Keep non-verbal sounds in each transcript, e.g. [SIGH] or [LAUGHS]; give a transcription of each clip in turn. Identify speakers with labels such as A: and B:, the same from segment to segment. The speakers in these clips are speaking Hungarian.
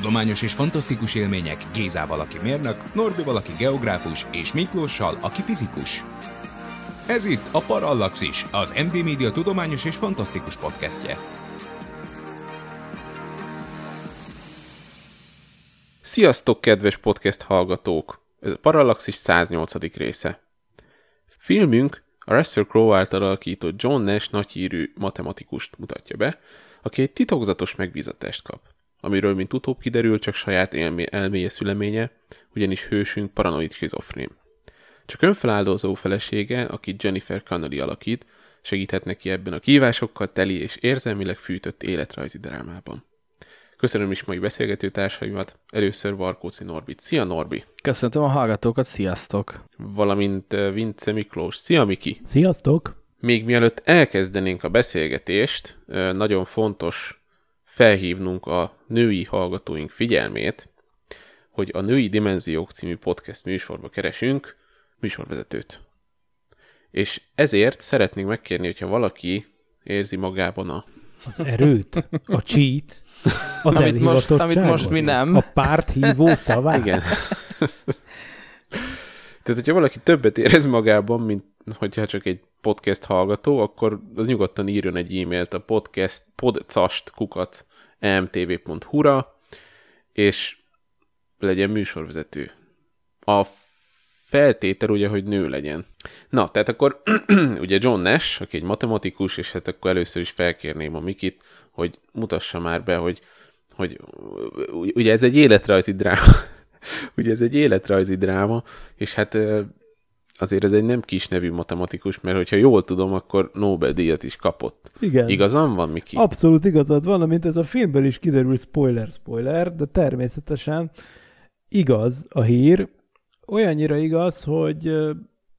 A: Tudományos és fantasztikus élmények Gézával, aki
B: mérnök, Norbi valaki geográfus, és Miklóssal, aki fizikus. Ez itt
C: a Parallaxis, az MD Media tudományos és fantasztikus podcastje. Sziasztok, kedves podcast hallgatók! Ez a Parallaxis 108. része. Filmünk a Russell Crowe által alakított John Nash nagyhírű matematikust mutatja be, aki egy titokzatos megbízatást kap amiről, mint utóbb kiderül, csak saját elmé- elméje szüleménye, ugyanis hősünk paranoid schizofrén. Csak önfeláldozó felesége, akit Jennifer Connelly alakít, segíthet neki ebben a kívásokkal teli és érzelmileg fűtött életrajzi drámában. Köszönöm is mai beszélgető társaimat, először Varkóci Norbit. Szia Norbi!
A: Köszöntöm a hallgatókat, sziasztok!
C: Valamint eh, Vince Miklós. Szia Miki!
A: Sziasztok!
C: Még mielőtt elkezdenénk a beszélgetést, eh, nagyon fontos felhívnunk a női hallgatóink figyelmét, hogy a Női Dimenziók című podcast műsorba keresünk műsorvezetőt. És ezért szeretnénk megkérni, hogyha valaki érzi magában a...
B: Az erőt, a cheat, az amit most, amit most mi nem. A párthívó szavá. Igen.
C: Tehát, hogyha valaki többet érez magában, mint hogyha csak egy podcast hallgató, akkor az nyugodtan írjon egy e-mailt a podcast podcastkukat mtv.hu-ra, és legyen műsorvezető. A feltétel ugye, hogy nő legyen. Na, tehát akkor [CLEARS THROAT] ugye John Nash, aki egy matematikus, és hát akkor először is felkérném a Mikit, hogy mutassa már be, hogy, hogy ugye ez egy életrajzi dráma, [LAUGHS] ugye ez egy életrajzi dráma, és hát azért ez egy nem kis nevű matematikus, mert hogyha jól tudom, akkor Nobel-díjat is kapott. Igen. Igazam van, Miki?
B: Abszolút igazad van, amint ez a filmből is kiderül, spoiler, spoiler, de természetesen igaz a hír, olyannyira igaz, hogy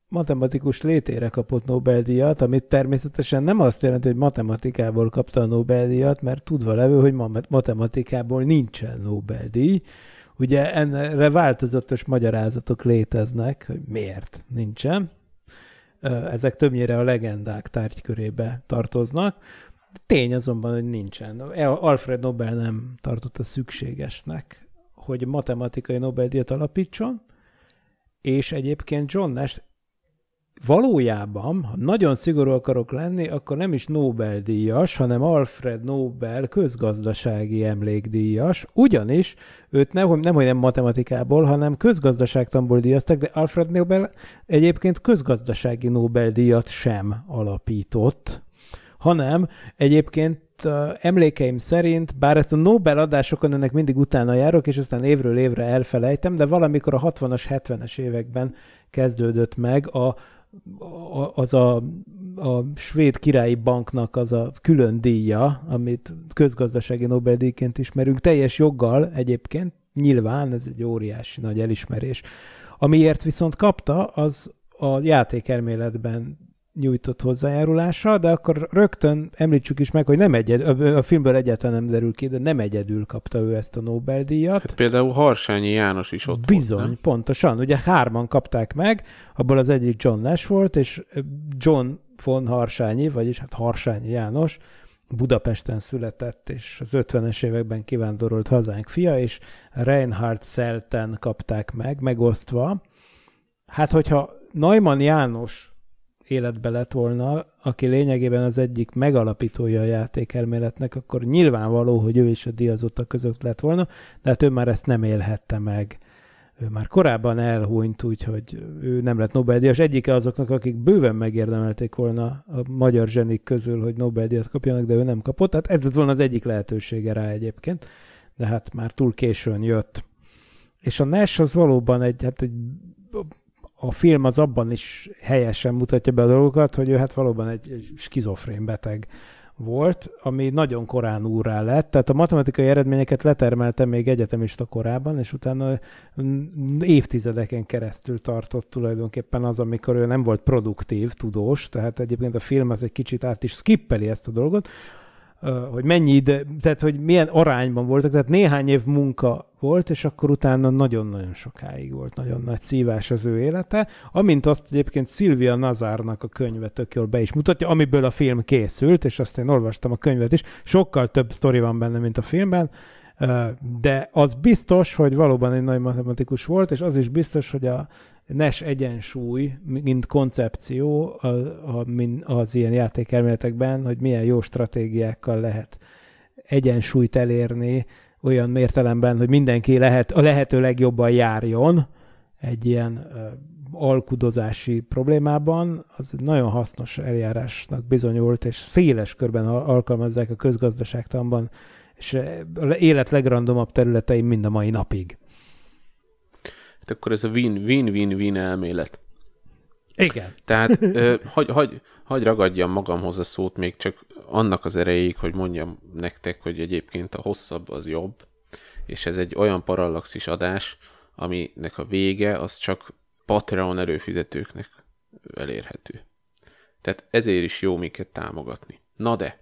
B: matematikus létére kapott Nobel-díjat, amit természetesen nem azt jelenti, hogy matematikából kapta a Nobel-díjat, mert tudva levő, hogy ma matematikából nincsen Nobel-díj, Ugye enre változatos magyarázatok léteznek, hogy miért nincsen. Ezek többnyire a legendák tárgykörébe tartoznak. Tény azonban, hogy nincsen. Alfred Nobel nem tartotta szükségesnek, hogy matematikai Nobel-díjat alapítson, és egyébként John Nash valójában, ha nagyon szigorú akarok lenni, akkor nem is Nobel-díjas, hanem Alfred Nobel közgazdasági emlékdíjas, ugyanis őt nem, nem, hogy nem matematikából, hanem közgazdaságtamból díjaztak, de Alfred Nobel egyébként közgazdasági Nobel-díjat sem alapított, hanem egyébként emlékeim szerint, bár ezt a Nobel adásokon ennek mindig utána járok, és aztán évről évre elfelejtem, de valamikor a 60-as, 70-es években kezdődött meg a az a, a svéd királyi banknak az a külön díja, amit közgazdasági Nobel-díjként ismerünk, teljes joggal egyébként, nyilván ez egy óriási nagy elismerés. Amiért viszont kapta, az a játékelméletben nyújtott hozzájárulása, de akkor rögtön említsük is meg, hogy nem egyed, a, a filmből egyáltalán nem derül ki, de nem egyedül kapta ő ezt a Nobel-díjat. Hát
C: például Harsányi János is ott Bizony, volt, Bizony,
B: pontosan. Ugye hárman kapták meg, abból az egyik John Nash volt, és John von Harsányi, vagyis hát Harsányi János, Budapesten született, és az 50-es években kivándorolt hazánk fia, és Reinhard Selten kapták meg, megosztva. Hát, hogyha Neumann János életbe lett volna, aki lényegében az egyik megalapítója a játékelméletnek, akkor nyilvánvaló, hogy ő is a diazottak között lett volna, de hát ő már ezt nem élhette meg. Ő már korábban elhúnyt, úgyhogy ő nem lett Nobel-díjas. Egyike azoknak, akik bőven megérdemelték volna a magyar zsenik közül, hogy Nobel-díjat kapjanak, de ő nem kapott. Tehát ez lett volna az egyik lehetősége rá egyébként, de hát már túl későn jött. És a NES az valóban egy, hát egy a film az abban is helyesen mutatja be a dolgokat, hogy ő hát valóban egy, egy skizofrén beteg volt, ami nagyon korán úrá lett, tehát a matematikai eredményeket letermeltem még egyetemista korában, és utána évtizedeken keresztül tartott tulajdonképpen az, amikor ő nem volt produktív, tudós, tehát egyébként a film az egy kicsit át is skippeli ezt a dolgot, hogy mennyi ide, tehát hogy milyen arányban voltak, tehát néhány év munka volt, és akkor utána nagyon-nagyon sokáig volt, nagyon nagy szívás az ő élete, amint azt egyébként Szilvia Nazárnak a könyve tök jól be is mutatja, amiből a film készült, és azt én olvastam a könyvet is, sokkal több sztori van benne, mint a filmben, de az biztos, hogy valóban egy nagy matematikus volt, és az is biztos, hogy a NES egyensúly, mint koncepció a, a, az ilyen játékelméletekben, hogy milyen jó stratégiákkal lehet egyensúlyt elérni, olyan mértelemben, hogy mindenki lehet, a lehető legjobban járjon egy ilyen alkudozási problémában, az nagyon hasznos eljárásnak bizonyult, és széles körben alkalmazzák a közgazdaságtanban, és élet legrandomabb területein mind a mai napig itt
C: akkor ez a win-win-win-win elmélet. Igen. Tehát hagyj [LAUGHS] hagy, hagy, hagy ragadjam magamhoz a szót még csak annak az erejéig, hogy mondjam nektek, hogy egyébként a hosszabb az jobb, és ez egy olyan parallaxis adás, aminek a vége az csak Patreon erőfizetőknek elérhető. Tehát ezért is jó minket támogatni. Na de,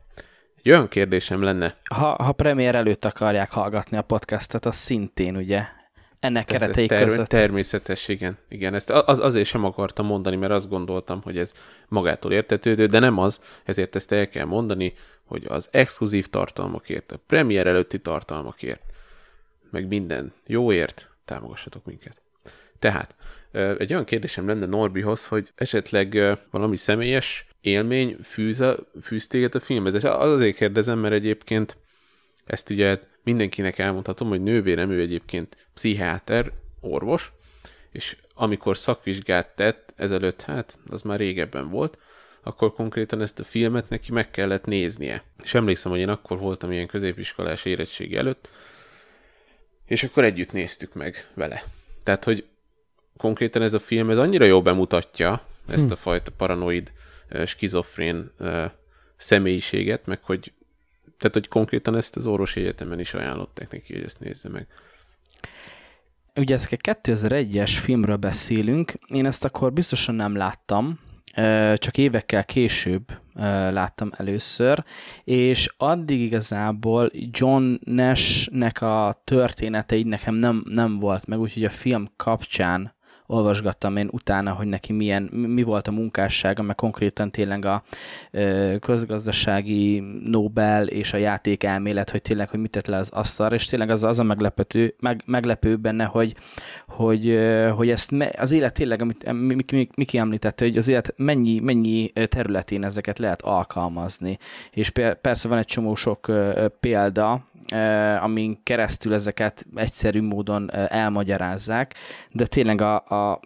C: egy olyan kérdésem lenne.
A: Ha, ha premier előtt akarják hallgatni a podcastet, az szintén ugye ennek Tehát keretei ter- között.
C: Természetes, igen. igen ezt az, azért sem akartam mondani, mert azt gondoltam, hogy ez magától értetődő, de nem az, ezért ezt el kell mondani, hogy az exkluzív tartalmakért, a premier előtti tartalmakért, meg minden jóért támogassatok minket. Tehát, egy olyan kérdésem lenne Norbihoz, hogy esetleg valami személyes élmény fűz, a, fűz téged a filmhez. És azért kérdezem, mert egyébként ezt ugye mindenkinek elmondhatom, hogy nővérem, ő egyébként pszichiáter, orvos, és amikor szakvizsgát tett, ezelőtt, hát az már régebben volt, akkor konkrétan ezt a filmet neki meg kellett néznie. És emlékszem, hogy én akkor voltam ilyen középiskolás érettség előtt, és akkor együtt néztük meg vele. Tehát, hogy konkrétan ez a film, ez annyira jól bemutatja ezt hm. a fajta paranoid, eh, skizofrén eh, személyiséget, meg hogy tehát hogy konkrétan ezt az orvosi
A: egyetemen is ajánlották neki, hogy ezt nézze meg. Ugye ezt a 2001-es filmről beszélünk, én ezt akkor biztosan nem láttam, csak évekkel később láttam először, és addig igazából John Nash-nek a története így nekem nem, nem volt meg, úgyhogy a film kapcsán olvasgattam én utána, hogy neki milyen, mi volt a munkássága, mert konkrétan tényleg a közgazdasági Nobel és a játék elmélet, hogy tényleg, hogy mit tett le az asztalra, és tényleg az, az a meglepető, meg, meglepő benne, hogy, hogy, hogy ezt az élet tényleg, amit Miki, Miki említette, hogy az élet mennyi, mennyi területén ezeket lehet alkalmazni. És persze van egy csomó sok példa, amin keresztül ezeket egyszerű módon elmagyarázzák, de tényleg a, a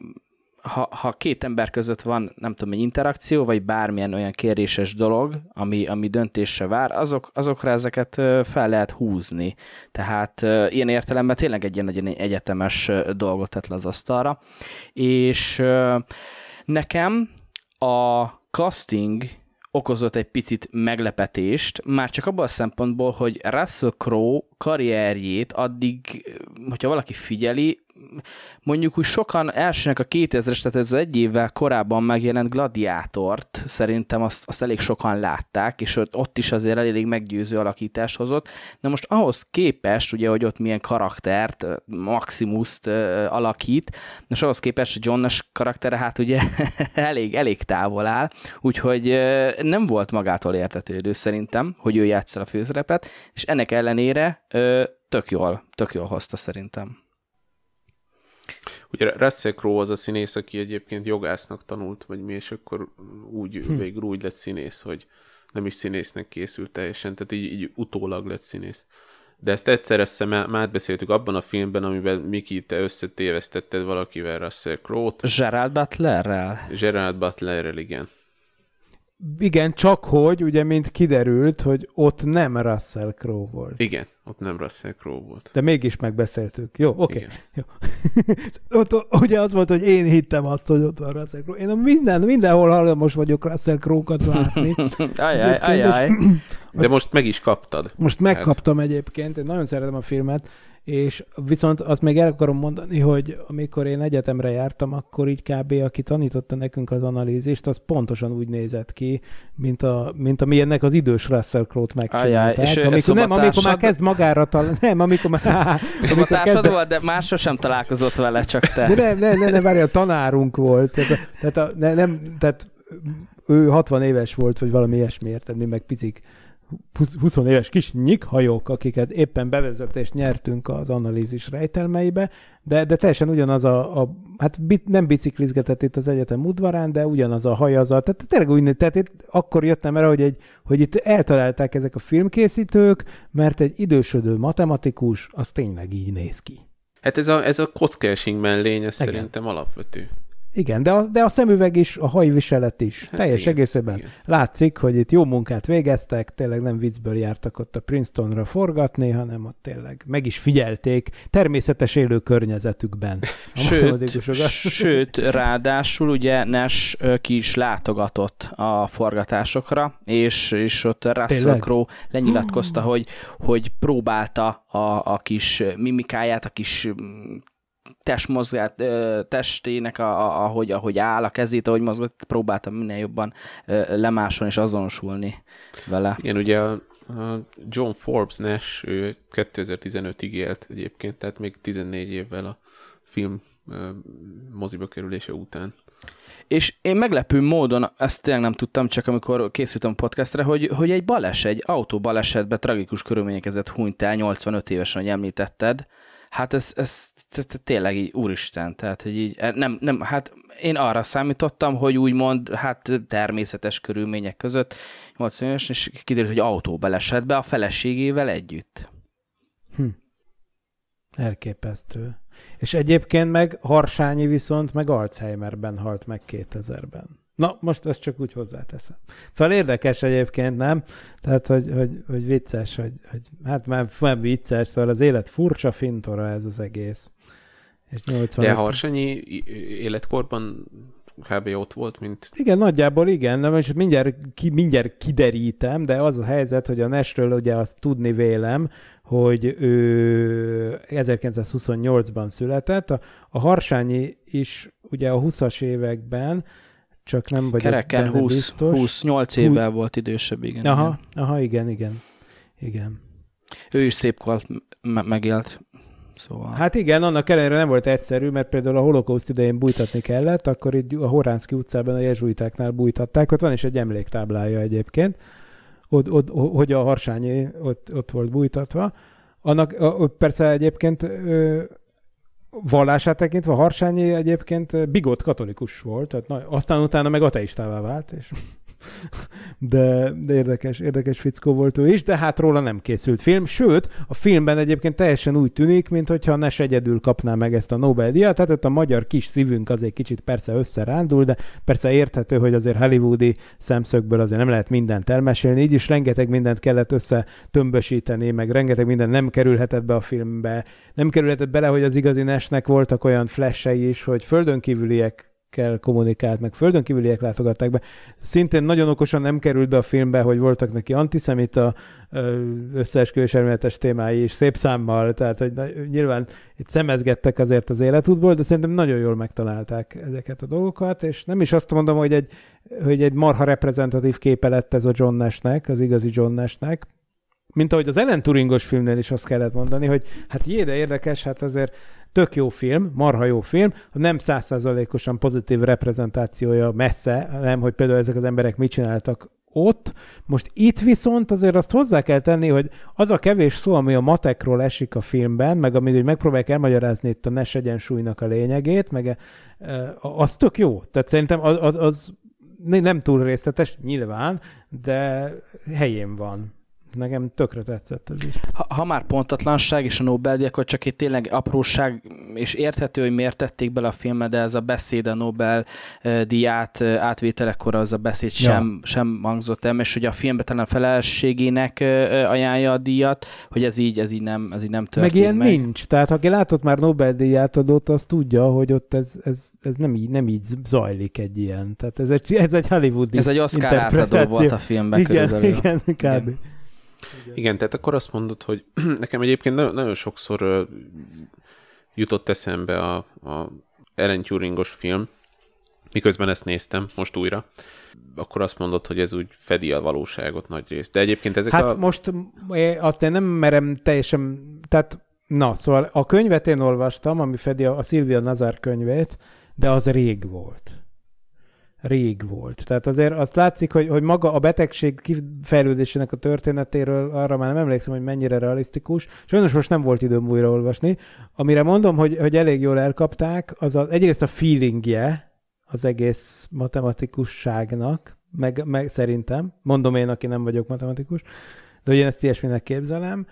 A: ha, ha két ember között van, nem tudom, egy interakció, vagy bármilyen olyan kéréses dolog, ami, ami döntésre vár, azok, azokra ezeket fel lehet húzni. Tehát ilyen értelemben tényleg egy ilyen nagyon egyetemes dolgot tett le az asztalra. És nekem a casting okozott egy picit meglepetést, már csak abban a szempontból, hogy Russell Crowe karrierjét addig, eh, hogyha valaki figyeli, mondjuk úgy sokan elsőnek a 2000-es, tehát ez egy évvel korábban megjelent Gladiátort, szerintem azt, azt elég sokan látták, és ott, ott is azért elég meggyőző alakítás hozott. Na most ahhoz képest, ugye, hogy ott milyen karaktert, Maximust alakít, és ahhoz képest, hogy Jonas karaktere hát ugye [LAUGHS] elég, elég távol áll, úgyhogy nem volt magától értetődő szerintem, hogy ő játssza a főszerepet, és ennek ellenére tök jól, tök jól hozta szerintem.
C: Ugye Russell Crowe az a színész, aki egyébként jogásznak tanult, vagy mi, és akkor úgy, hm. végül úgy lett színész, hogy nem is színésznek készült teljesen, tehát így, így utólag lett színész. De ezt egyszer össze már már beszéltük abban a filmben, amiben Miki, te összetévesztetted valakivel Russell
A: Crowe-t. Gerard Butlerrel.
C: Gerard Butlerrel, igen.
B: Igen, csak hogy, ugye, mint kiderült, hogy ott nem Russell Crowe volt. Igen, ott nem Russell Crowe volt. De mégis megbeszéltük. Jó, oké. Okay. [LAUGHS] Jó. [LAUGHS] ott, ugye az volt, hogy én hittem azt, hogy ott van Russell Crowe. Én a minden, mindenhol hajlamos vagyok Russell Crowe-kat látni. [LAUGHS]
C: ajaj, ajaj. [CLEARS THROAT] De most meg is kaptad. Most megkaptam
B: hát. egyébként. Én nagyon szeretem a filmet. És viszont azt még el akarom mondani, hogy amikor én egyetemre jártam, akkor így kb. aki tanította nekünk az analízist, az pontosan úgy nézett ki, mint, a, mint ami ennek az idős Russell Crowe-t megcsinálták. amikor, nem, amikor már kezd magára találni. [LAUGHS] nem, amikor már... Szobatársad [LAUGHS] kezd...
A: volt, de más sosem találkozott vele, csak te. De nem, nem, nem, nem
B: várj, a tanárunk volt. Tehát, a, tehát a, ne, nem, tehát ő 60 éves volt, vagy valami ilyesmi, érted, mi meg picik 20 éves kis nyikhajók, akiket éppen bevezetést nyertünk az analízis rejtelmeibe, de, de teljesen ugyanaz a, a hát bit, nem biciklizgetett itt az egyetem udvarán, de ugyanaz a hajazat, tehát tényleg úgy, tehát itt akkor jöttem erre, hogy, egy, hogy itt eltalálták ezek a filmkészítők, mert egy idősödő matematikus, az tényleg így néz ki.
C: Hát ez a, ez a kockelsingben lény, ez Igen. szerintem alapvető.
B: Igen, de a, de a szemüveg is, a hajviselet is, hát teljes igen, egészében igen. látszik, hogy itt jó munkát végeztek, tényleg nem viccből jártak ott a Princetonra forgatni, hanem ott tényleg meg is figyelték természetes élő környezetükben. A [LAUGHS] sőt, [LAUGHS] sőt,
A: ráadásul ugye Nes ki is látogatott a forgatásokra, és, és ott Russell Crowe lenyilatkozta, hogy, hogy próbálta a, a kis mimikáját, a kis mm, testmozgát, testének, a, a, ahogy, ahogy áll, a kezét, ahogy mozgat, próbáltam minél jobban lemásolni és azonosulni vele.
C: Igen, ugye a John Forbes Nash, ő 2015-ig élt egyébként, tehát még 14 évvel a film
A: moziba kerülése után. És én meglepő módon, ezt tényleg nem tudtam, csak amikor készültem a podcastra, hogy, hogy egy baleset, egy autó balesetbe tragikus körülmények között hunyt el, 85 évesen, hogy említetted, hát ez, ez tényleg így, úristen, tehát, hogy így, e, nem, nem, hát én arra számítottam, hogy úgymond, hát természetes körülmények között, 80 éves, és kiderült, hogy autóba belesett be a feleségével együtt.
B: Hm. Elképesztő. És egyébként meg Harsányi viszont meg Alzheimerben halt meg 2000-ben. Na, most ezt csak úgy hozzáteszem. Szóval érdekes egyébként, nem? Tehát, hogy, hogy, hogy vicces, hogy, hogy hát már, nem vicces, szóval az élet furcsa fintora ez az egész. És 80 De Harsanyi
C: életkorban kb. ott volt, mint...
B: Igen, nagyjából igen, nem, és mindjárt, ki, mindjárt kiderítem, de az a helyzet, hogy a Nestről ugye azt tudni vélem, hogy ő 1928-ban született, a, a Harsányi is ugye a 20-as években, csak nem vagyok Kereken 20, biztos. 20, 8 évvel 20... volt
A: idősebb, igen. Aha,
B: igen. aha, igen, igen.
A: Igen. Ő is szép kalt me- megélt.
B: Szóval... Hát igen, annak ellenére nem volt egyszerű, mert például a holokauszt idején bújtatni kellett, akkor itt a Horánszki utcában a jezsuitáknál bújtatták, ott van is egy emléktáblája egyébként, ott ott hogy a harsányi ott, ott volt bújtatva. Annak a, persze egyébként ö, vallását tekintve Harsányi egyébként bigott katolikus volt, tehát na, aztán utána meg ateistává vált, és de, de érdekes, érdekes fickó volt ő is, de hát róla nem készült film, sőt, a filmben egyébként teljesen úgy tűnik, mint hogyha Nes egyedül kapná meg ezt a Nobel-díjat, tehát ott a magyar kis szívünk az egy kicsit persze összerándul, de persze érthető, hogy azért hollywoodi szemszögből azért nem lehet mindent elmesélni, így is rengeteg mindent kellett összetömbösíteni, meg rengeteg minden nem kerülhetett be a filmbe, nem kerülhetett bele, hogy az igazi Nesnek voltak olyan flashei is, hogy földönkívüliek kell kommunikált, meg kívüliek látogatták be. Szintén nagyon okosan nem került be a filmbe, hogy voltak neki antiszemita összeesküvés elméletes témái is szép számmal, tehát hogy nyilván itt szemezgettek azért az életútból, de szerintem nagyon jól megtalálták ezeket a dolgokat, és nem is azt mondom, hogy egy, hogy egy marha reprezentatív képe lett ez a John nash Nash-nek, az igazi John nash Nash-nek, mint ahogy az Ellen Turingos filmnél is azt kellett mondani, hogy hát jé, de érdekes, hát azért Tök jó film, marha jó film, nem százszázalékosan pozitív reprezentációja messze, nem, hogy például ezek az emberek mit csináltak ott. Most itt viszont azért azt hozzá kell tenni, hogy az a kevés szó, ami a matekról esik a filmben, meg amíg hogy megpróbálják elmagyarázni itt a NES egyensúlynak a lényegét, meg e, e, az tök jó. Tehát szerintem az, az, az nem túl részletes, nyilván, de helyén van. Nekem tökre tetszett ez is.
A: Ha, ha már pontatlanság és a Nobel-díj, akkor csak itt tényleg apróság, és érthető, hogy miért tették bele a filmet, de ez a beszéd a Nobel-díját átvételekor az a beszéd ja. sem, sem hangzott el, és hogy a filmbe talán a felelősségének ajánlja a díjat, hogy ez így, ez így nem, ez így nem történt. Meg ilyen meg. nincs.
B: Tehát aki látott már Nobel-díját adott, az tudja, hogy ott ez, ez, ez nem, így, nem így zajlik egy ilyen. Tehát ez egy, ez
A: egy hollywoodi Ez egy Oscar átadó
C: volt a filmben igen, körülbelül. Igen, kb. Igen. Igen. Igen, tehát akkor azt mondod, hogy [CLEARS THROAT] nekem egyébként nagyon, nagyon sokszor jutott eszembe a, a Ellen Turingos film, miközben ezt néztem most újra, akkor azt mondod, hogy ez úgy fedi a valóságot nagy részt. De egyébként ezek hát a...
B: most eh, azt én nem merem teljesen, tehát na, szóval a könyvet én olvastam, ami fedi a, a Szilvia Nazar könyvét, de az rég volt rég volt. Tehát azért azt látszik, hogy, hogy maga a betegség kifejlődésének a történetéről arra már nem emlékszem, hogy mennyire realisztikus. Sajnos most nem volt időm újra olvasni. Amire mondom, hogy, hogy elég jól elkapták, az a, egyrészt a feelingje az egész matematikusságnak, meg, meg szerintem, mondom én, aki nem vagyok matematikus, de hogy én ezt ilyesminek képzelem,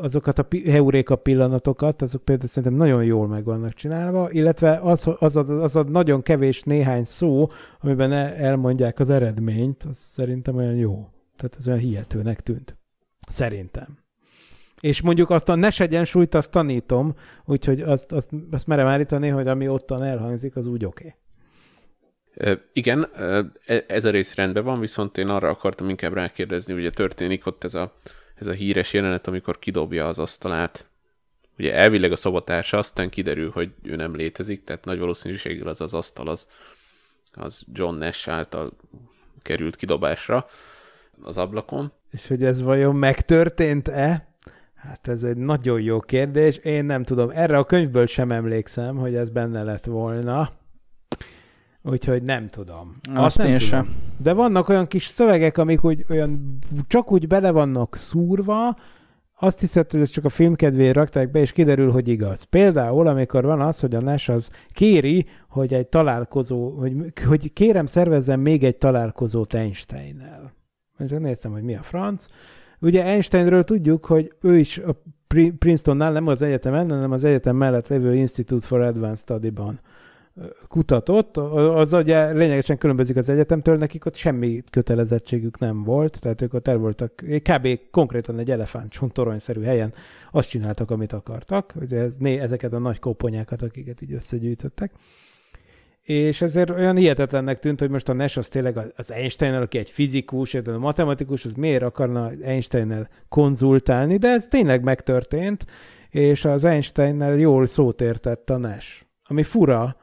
B: azokat a heuréka pillanatokat, azok például szerintem nagyon jól meg vannak csinálva, illetve az, az, a, az a nagyon kevés néhány szó, amiben e-, elmondják az eredményt, az szerintem olyan jó. Tehát ez olyan hihetőnek tűnt. Szerintem. És mondjuk azt a ne segyen súlyt, azt tanítom, úgyhogy azt, azt, azt merem állítani, hogy ami ottan elhangzik, az úgy oké.
C: Okay. Igen, e-, ez a rész rendben van, viszont én arra akartam inkább rákérdezni, ugye történik ott ez a ez a híres jelenet, amikor kidobja az asztalát. Ugye elvileg a szobatársa, aztán kiderül, hogy ő nem létezik, tehát nagy valószínűséggel az az asztal az, az John Nash által került kidobásra
B: az ablakon. És hogy ez vajon megtörtént-e? Hát ez egy nagyon jó kérdés. Én nem tudom. Erre a könyvből sem emlékszem, hogy ez benne lett volna. Úgyhogy nem tudom. Azt, Azt nem én tudom. sem. De vannak olyan kis szövegek, amik úgy, olyan, csak úgy bele vannak szúrva, azt hiszed, hogy ezt csak a film kedvéért rakták be, és kiderül, hogy igaz. Például, amikor van az, hogy a NAS az kéri, hogy egy találkozó, hogy, hogy kérem szervezzen még egy találkozót Einstein-nel. És néztem, hogy mi a franc. Ugye Einsteinről tudjuk, hogy ő is a Princetonnál, nem az egyetemen, hanem az egyetem mellett lévő Institute for Advanced Study-ban kutatott, az ugye lényegesen különbözik az egyetemtől, nekik ott semmi kötelezettségük nem volt, tehát ők ott el voltak, kb. konkrétan egy elefántcsont toronyszerű helyen azt csináltak, amit akartak, ugye ez, né, ezeket a nagy koponyákat, akiket így összegyűjtöttek. És ezért olyan hihetetlennek tűnt, hogy most a Nash az tényleg az einstein aki egy fizikus, egy matematikus, az miért akarna einstein konzultálni, de ez tényleg megtörtént, és az Einsteinnel jól szót értett a Nash. Ami fura,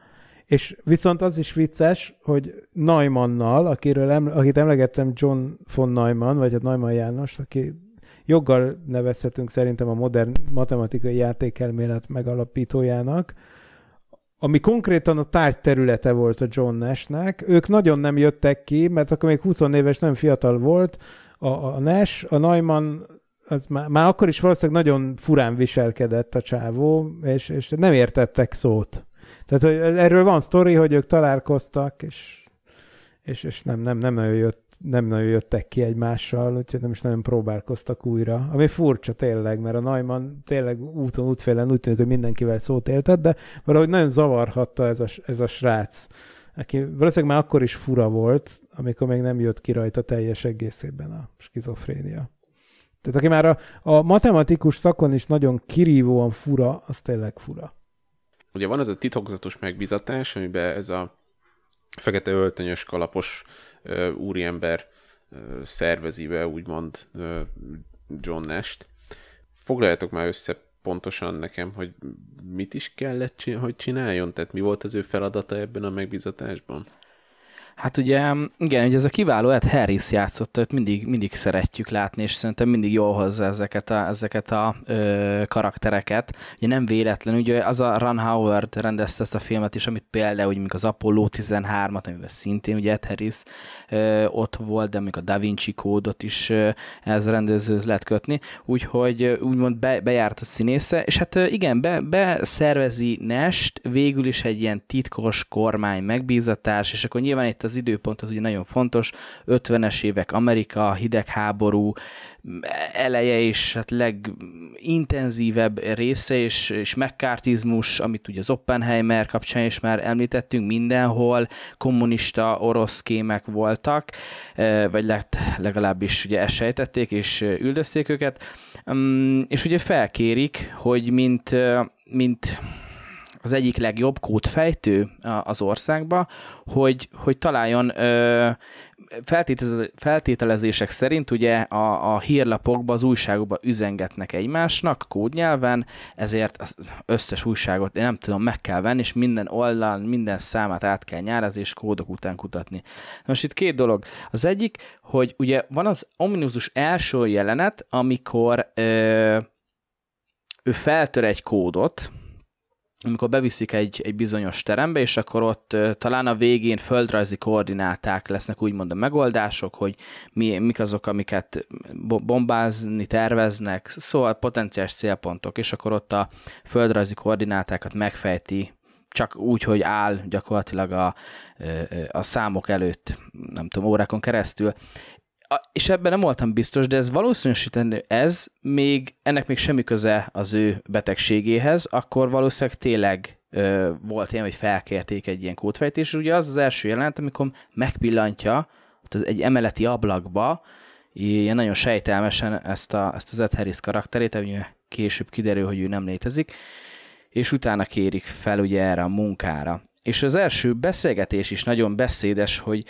B: és viszont az is vicces, hogy Neumannnal, akiről eml- akit emlegettem, John von Neumann, vagy a hát Neumann János, aki joggal nevezhetünk szerintem a modern matematikai játékelmélet megalapítójának, ami konkrétan a tárgy területe volt a John Nashnek. Ők nagyon nem jöttek ki, mert akkor még 20 éves, nem fiatal volt. A, a Nash, a Neumann az már, már akkor is valószínűleg nagyon furán viselkedett a csávó, és, és nem értettek szót. Tehát hogy erről van sztori, hogy ők találkoztak, és, és, és nem, nem, nem nagyon jött nem nagyon jöttek ki egymással, úgyhogy nem is nagyon próbálkoztak újra. Ami furcsa tényleg, mert a Najman tényleg úton, útfélen úgy tűnik, hogy mindenkivel szót éltett, de valahogy nagyon zavarhatta ez a, ez a srác, aki valószínűleg már akkor is fura volt, amikor még nem jött ki rajta teljes egészében a skizofrénia. Tehát aki már a, a matematikus szakon is nagyon kirívóan fura, az tényleg fura
C: ugye van ez a titokzatos megbizatás, amiben ez a fekete öltönyös kalapos úriember szervezi be, úgymond John Nash-t. Foglaljátok már össze pontosan nekem, hogy mit is kellett, hogy csináljon? Tehát mi volt az ő feladata ebben a megbizatásban?
A: Hát ugye, igen, ugye ez a kiváló Ed hát Harris játszotta, őt mindig, mindig szeretjük látni, és szerintem mindig jól hozza ezeket a, ezeket a ö, karaktereket. Ugye nem véletlen, ugye az a Ron Howard rendezte ezt a filmet is, amit például, mint az Apollo 13-at, amiben szintén ugye Ed Harris ö, ott volt, de még a Da Vinci kódot is ö, ez rendezőhöz lehet kötni, úgyhogy úgymond be, bejárt a színésze, és hát igen, be, beszervezi Nest, végül is egy ilyen titkos kormány megbízatás, és akkor nyilván itt az időpont az ugye nagyon fontos, 50-es évek Amerika, hidegháború eleje és hát legintenzívebb része, és, és megkártizmus, amit ugye az Oppenheimer kapcsán is már említettünk, mindenhol kommunista orosz kémek voltak, e, vagy lett legalábbis ugye elsejtették és üldözték őket, mm, és ugye felkérik, hogy mint, e, mint az egyik legjobb kódfejtő az országba, hogy, hogy találjon ö, feltételezések szerint ugye a, a hírlapokba, az újságokba üzengetnek egymásnak kódnyelven, ezért az összes újságot én nem tudom, meg kell venni, és minden oldalon, minden számát át kell nyárazni, és kódok után kutatni. Most itt két dolog. Az egyik, hogy ugye van az ominózus első jelenet, amikor ö, ő feltör egy kódot, amikor beviszik egy, egy bizonyos terembe, és akkor ott talán a végén földrajzi koordináták lesznek úgymond a megoldások, hogy mi, mik azok, amiket bombázni terveznek, szóval potenciális célpontok, és akkor ott a földrajzi koordinátákat megfejti csak úgy, hogy áll gyakorlatilag a, a számok előtt, nem tudom, órákon keresztül, és ebben nem voltam biztos, de ez valószínűsítendő, ez még, ennek még semmi köze az ő betegségéhez, akkor valószínűleg tényleg ö, volt ilyen, hogy felkérték egy ilyen kódfejtés, ugye az az első jelent, amikor megpillantja az egy emeleti ablakba, ilyen nagyon sejtelmesen ezt, a, ezt az Ed Harris karakterét, ami később kiderül, hogy ő nem létezik, és utána kérik fel ugye erre a munkára. És az első beszélgetés is nagyon beszédes, hogy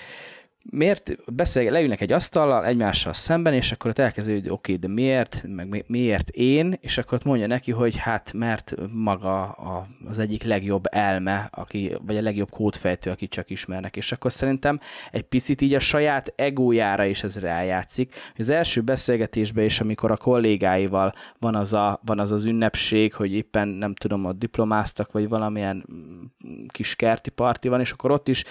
A: miért beszél, leülnek egy asztallal egymással szemben, és akkor ott elkezdődik, oké, okay, de miért, meg miért én, és akkor ott mondja neki, hogy hát mert maga a, az egyik legjobb elme, aki, vagy a legjobb kódfejtő, aki csak ismernek, és akkor szerintem egy picit így a saját egójára is ez rájátszik. Az első beszélgetésben is, amikor a kollégáival van az, a, van az az ünnepség, hogy éppen nem tudom, ott diplomáztak, vagy valamilyen kis kerti parti van, és akkor ott is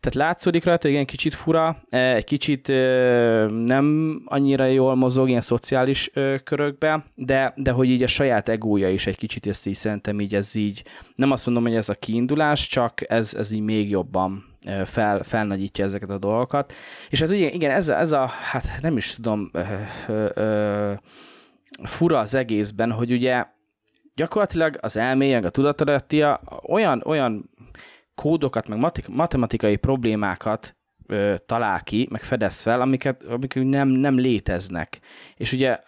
A: tehát látszódik rajta, hogy igen, kicsit fura, eh, egy kicsit eh, nem annyira jól mozog ilyen szociális eh, körökbe, de, de hogy így a saját egója is egy kicsit ezt így szerintem így ez így, nem azt mondom, hogy ez a kiindulás, csak ez, ez így még jobban fel, felnagyítja ezeket a dolgokat. És hát ugye, igen, ez a, ez a hát nem is tudom, ö, ö, ö, fura az egészben, hogy ugye gyakorlatilag az elmélyeg, a tudatalatti olyan, olyan kódokat, meg matematikai problémákat ö, talál ki, meg fedez fel, amiket, amik nem, nem léteznek. És ugye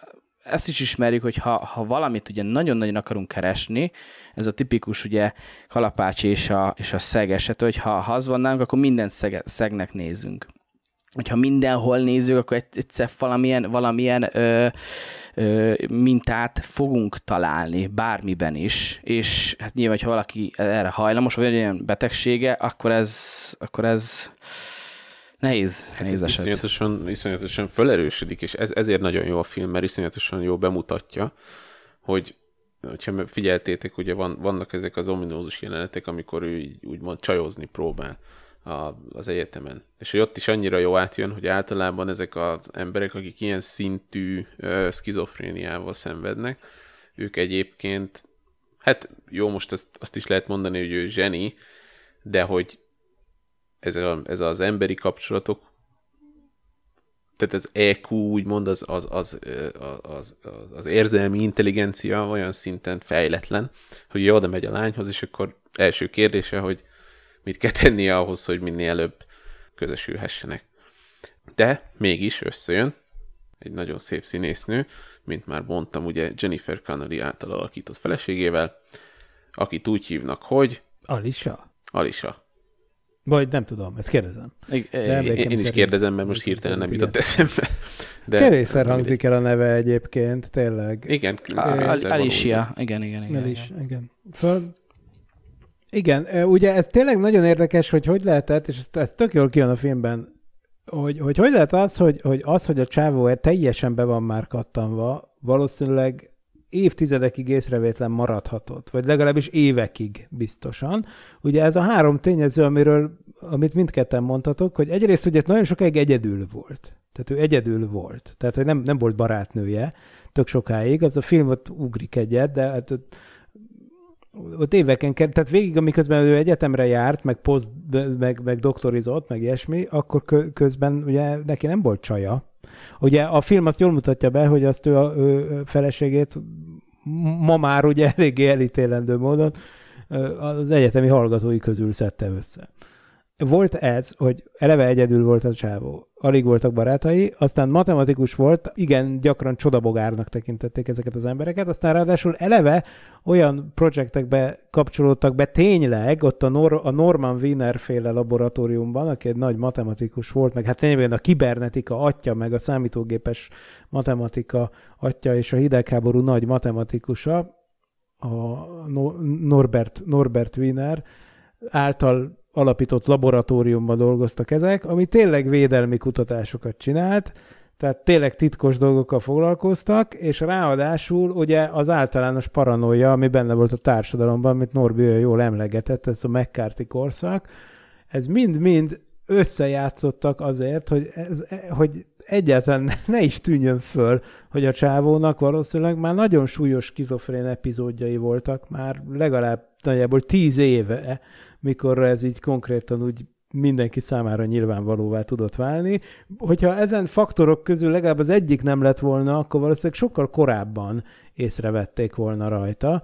A: ezt is ismerjük, hogy ha, ha valamit ugye nagyon-nagyon akarunk keresni, ez a tipikus ugye kalapács és a, és a szeg eset, hogy ha, ha az van nálunk, akkor mindent szeg, szegnek nézünk hogyha mindenhol nézzük, akkor egyszer valamilyen, valamilyen ö, ö, mintát fogunk találni, bármiben is, és hát nyilván, ha valaki erre hajlamos, vagy olyan betegsége, akkor ez, akkor ez nehéz, hát nehéz eset. Iszonyatosan,
C: iszonyatosan felerősödik, és ez, ezért nagyon jó a film, mert iszonyatosan jó bemutatja, hogy ha figyeltétek, ugye van, vannak ezek az ominózus jelenetek, amikor ő így, úgymond csajozni próbál a, az egyetemen. És hogy ott is annyira jó átjön, hogy általában ezek az emberek, akik ilyen szintű ö, szkizofréniával szenvednek, ők egyébként, hát jó, most azt, azt is lehet mondani, hogy ő zseni, de hogy ez, a, ez az emberi kapcsolatok, tehát az EQ, úgymond az, az, az, az, az, az érzelmi intelligencia olyan szinten fejletlen, hogy oda megy a lányhoz, és akkor első kérdése, hogy mit kell tennie ahhoz, hogy minél előbb közösülhessenek. De mégis összejön, egy nagyon szép színésznő, mint már mondtam, ugye Jennifer Connelly által alakított feleségével, akit úgy hívnak, hogy... Alisa. Alisa.
B: Vagy nem tudom, ezt kérdezem. I- én, én is kérdezem, mert most hirtelen nem jutott eszembe. De Kevésszer hangzik el a neve egyébként, tényleg. Igen, Alicia, igen, igen, igen. igen. igen. Szóval igen, ugye ez tényleg nagyon érdekes, hogy hogy lehetett, és ez, tök jól kijön a filmben, hogy, hogy hogy lehet az, hogy, hogy az, hogy a csávó e teljesen be van már kattanva, valószínűleg évtizedekig észrevétlen maradhatott, vagy legalábbis évekig biztosan. Ugye ez a három tényező, amiről, amit mindketten mondhatok, hogy egyrészt ugye nagyon sokáig egyedül volt. Tehát ő egyedül volt. Tehát, hogy nem, nem volt barátnője tök sokáig. Az a film ott ugrik egyet, de hát ott ott éveken kerül, tehát végig, amiközben ő egyetemre járt, meg, poz, meg, meg doktorizott, meg ilyesmi, akkor közben ugye neki nem volt csaja. Ugye a film azt jól mutatja be, hogy azt ő a ő feleségét ma már ugye eléggé elítélendő módon az egyetemi hallgatói közül szedte össze volt ez, hogy eleve egyedül volt a csávó, alig voltak barátai, aztán matematikus volt, igen, gyakran csodabogárnak tekintették ezeket az embereket, aztán ráadásul eleve olyan projektekbe kapcsolódtak be tényleg, ott a, Nor- a Norman Wiener féle laboratóriumban, aki egy nagy matematikus volt, meg hát tényleg a kibernetika atya, meg a számítógépes matematika atya és a hidegháború nagy matematikusa, a Norbert, Norbert Wiener által alapított laboratóriumban dolgoztak ezek, ami tényleg védelmi kutatásokat csinált, tehát tényleg titkos dolgokkal foglalkoztak, és ráadásul ugye az általános paranója, ami benne volt a társadalomban, amit Norbi olyan jól emlegetett, ez a McCarthy korszak, ez mind-mind összejátszottak azért, hogy, ez, hogy egyáltalán ne is tűnjön föl, hogy a csávónak valószínűleg már nagyon súlyos skizofrén epizódjai voltak, már legalább nagyjából tíz éve, mikor ez így konkrétan úgy mindenki számára nyilvánvalóvá tudott válni. Hogyha ezen faktorok közül legalább az egyik nem lett volna, akkor valószínűleg sokkal korábban észrevették volna rajta.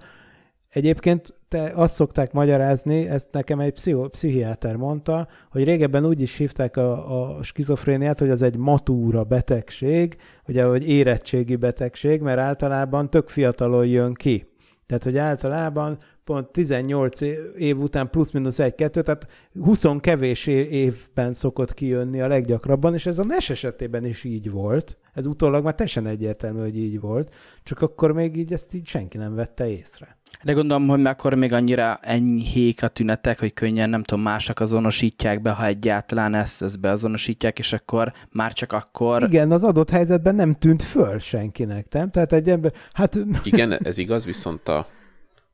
B: Egyébként te azt szokták magyarázni, ezt nekem egy pszicho, pszichiáter mondta, hogy régebben úgy is hívták a, a skizofréniát, hogy az egy matúra betegség, ugye, vagy érettségi betegség, mert általában tök fiatalon jön ki. Tehát, hogy általában pont 18 év után plusz-minusz 1-2, tehát 20 kevés évben szokott kijönni a leggyakrabban, és ez a NES esetében is így volt. Ez utólag már teljesen egyértelmű, hogy így volt, csak akkor még így ezt így senki nem vette észre.
A: De gondolom, hogy akkor még annyira enyhék a tünetek, hogy könnyen nem tudom, mások azonosítják be, ha egyáltalán ezt, ezt beazonosítják, és akkor már csak akkor...
B: Igen, az adott helyzetben nem tűnt föl senkinek, nem? Tehát egy ember... Hát... Igen,
A: ez igaz,
C: viszont a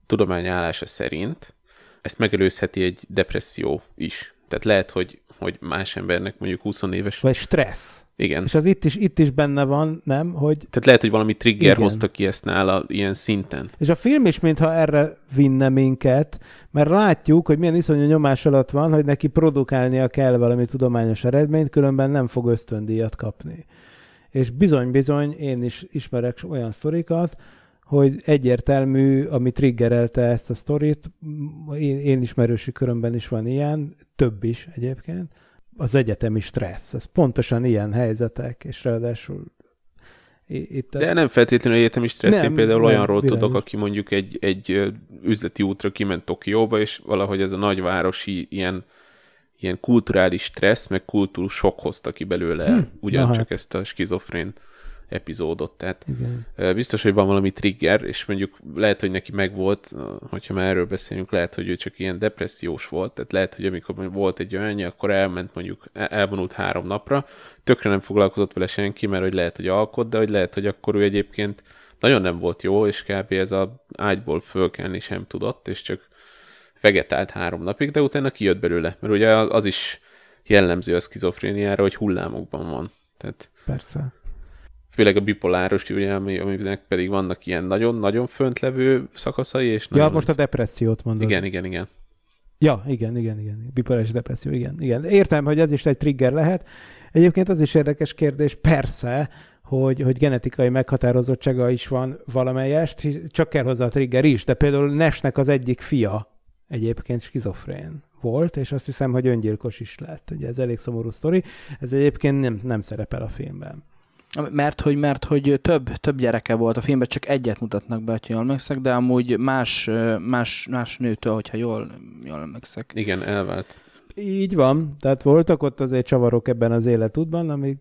C: tudomány állása szerint ezt megelőzheti egy depresszió is. Tehát lehet, hogy, hogy más embernek mondjuk 20 éves... Vagy stressz. Igen. És az itt
B: is, itt is benne van, nem? Hogy... Tehát
C: lehet, hogy valami trigger Igen. hozta ki ezt nála ilyen szinten.
B: És a film is mintha erre vinne minket, mert látjuk, hogy milyen iszonyú nyomás alatt van, hogy neki produkálnia kell valami tudományos eredményt, különben nem fog ösztöndíjat kapni. És bizony-bizony én is ismerek olyan sztorikat, hogy egyértelmű, ami triggerelte ezt a sztorit, én, én ismerősi körömben is van ilyen, több is egyébként, az egyetemi stressz. Ez pontosan ilyen helyzetek, és ráadásul itt a... De nem feltétlenül egyetemi stressz. Nem, én például nem, olyanról világos. tudok,
C: aki mondjuk egy, egy üzleti útra kiment Tokióba, és valahogy ez a nagyvárosi ilyen, ilyen kulturális stressz, meg kultúr sok hozta ki belőle hm, ugyancsak hát. ezt a skizofrént epizódot, tehát Igen. biztos, hogy van valami trigger, és mondjuk lehet, hogy neki megvolt, hogyha már erről beszélünk, lehet, hogy ő csak ilyen depressziós volt, tehát lehet, hogy amikor volt egy olyan, akkor elment mondjuk, e, elvonult három napra, tökre nem foglalkozott vele senki, mert hogy lehet, hogy alkot, de hogy lehet, hogy akkor ő egyébként nagyon nem volt jó, és kb. ez a ágyból fölkelni sem tudott, és csak vegetált három napig, de utána kijött belőle, mert ugye az is jellemző a szkizofréniára, hogy hullámokban van. Tehát Persze főleg a bipoláros, ugye, ami, aminek pedig vannak ilyen nagyon-nagyon föntlevő szakaszai, és nagyon... Ja, most a depressziót mondod. Igen, igen, igen.
B: Ja, igen, igen, igen. Bipoláris depresszió, igen, igen. Értem, hogy ez is egy trigger lehet. Egyébként az is érdekes kérdés, persze, hogy, hogy genetikai meghatározottsága is van valamelyest, csak kell hozzá a trigger is, de például Nesnek az egyik fia egyébként skizofrén volt, és azt hiszem, hogy öngyilkos is lett. Ugye ez elég szomorú sztori. Ez egyébként nem, nem szerepel a filmben.
A: Mert hogy, mert hogy több, több gyereke volt a filmben, csak egyet mutatnak be, ha jól emlékszek, de amúgy más, más, más nőtől, hogyha jól, jól emlékszek. Igen, elvált.
B: Így van, tehát voltak ott azért csavarok ebben az életútban, ami...